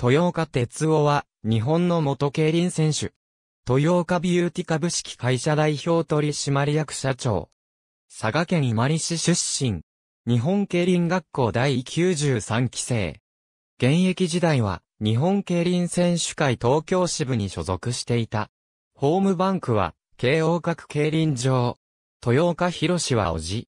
豊岡哲夫は、日本の元競輪選手。豊岡ビューティ株式会社代表取締役社長。佐賀県伊万里市出身。日本競輪学校第93期生。現役時代は、日本競輪選手会東京支部に所属していた。ホームバンクは、慶応各競輪場。豊岡博はおじ。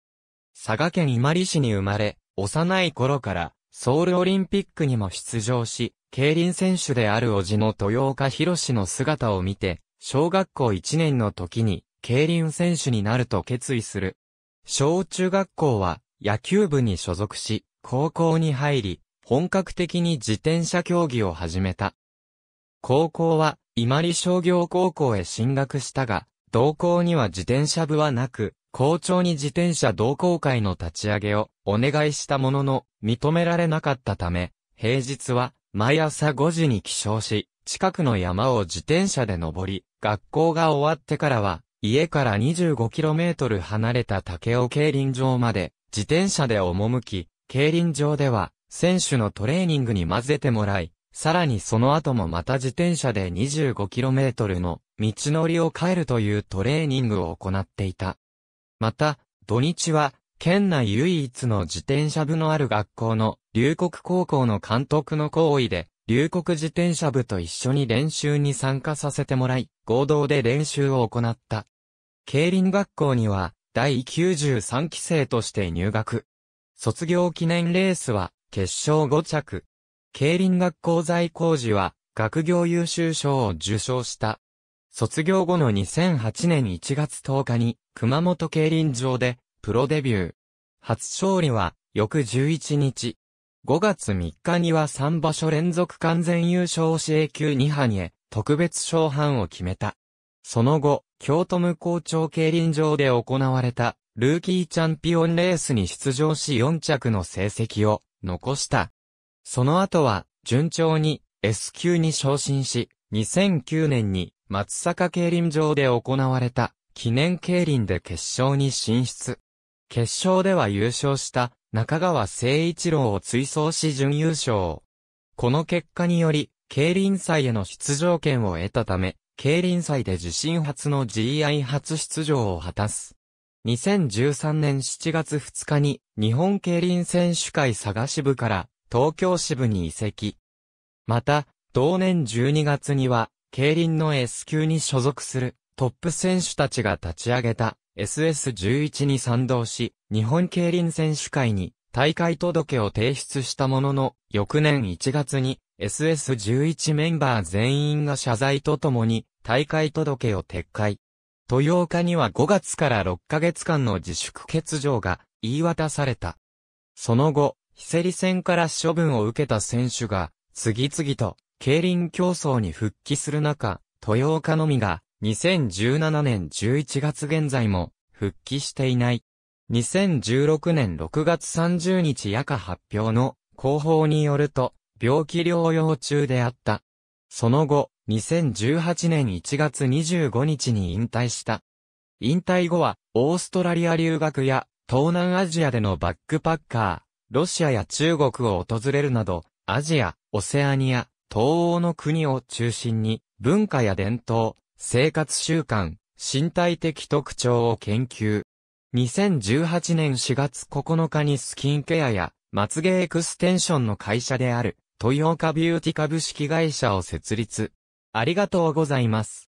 佐賀県伊万里市に生まれ、幼い頃から、ソウルオリンピックにも出場し、競輪選手である叔父の豊岡博の姿を見て、小学校1年の時に、競輪選手になると決意する。小中学校は、野球部に所属し、高校に入り、本格的に自転車競技を始めた。高校は、伊万里商業高校へ進学したが、同校には自転車部はなく、校長に自転車同好会の立ち上げをお願いしたものの、認められなかったため、平日は毎朝5時に起床し、近くの山を自転車で登り、学校が終わってからは、家から 25km 離れた竹尾競輪場まで、自転車で赴き、競輪場では、選手のトレーニングに混ぜてもらい、さらにその後もまた自転車で 25km の道のりを変えるというトレーニングを行っていた。また、土日は県内唯一の自転車部のある学校の、龍谷高校の監督の行為で、龍谷自転車部と一緒に練習に参加させてもらい、合同で練習を行った。競輪学校には、第93期生として入学。卒業記念レースは、決勝5着。競輪学校在校時は、学業優秀賞を受賞した。卒業後の2008年1月10日に、熊本競輪場で、プロデビュー。初勝利は、翌11日。5月3日には3場所連続完全優勝を A 級2波にへ、特別賞班を決めた。その後、京都無校長競輪場で行われた、ルーキーチャンピオンレースに出場し4着の成績を残した。その後は、順調に S 級に昇進し、2009年に松阪競輪場で行われた記念競輪で決勝に進出。決勝では優勝した中川誠一郎を追走し準優勝。この結果により、競輪祭への出場権を得たため、競輪祭で自身初の GI 初出場を果たす。2013年7月2日に日本競輪選手会佐賀支部から東京支部に移籍。また、同年12月には競輪の S 級に所属するトップ選手たちが立ち上げた SS11 に賛同し、日本競輪選手会に大会届を提出したものの、翌年1月に SS11 メンバー全員が謝罪とともに大会届を撤回。豊岡には5月から6ヶ月間の自粛欠場が言い渡された。その後、非競リ戦から処分を受けた選手が、次々と競輪競争に復帰する中、豊岡のみが2017年11月現在も復帰していない。2016年6月30日夜間発表の広報によると病気療養中であった。その後、2018年1月25日に引退した。引退後は、オーストラリア留学や、東南アジアでのバックパッカー、ロシアや中国を訪れるなど、アジア、オセアニア、東欧の国を中心に、文化や伝統、生活習慣、身体的特徴を研究。2018年4月9日にスキンケアや、まつげエクステンションの会社である、豊岡ビューティ株式会社を設立。ありがとうございます。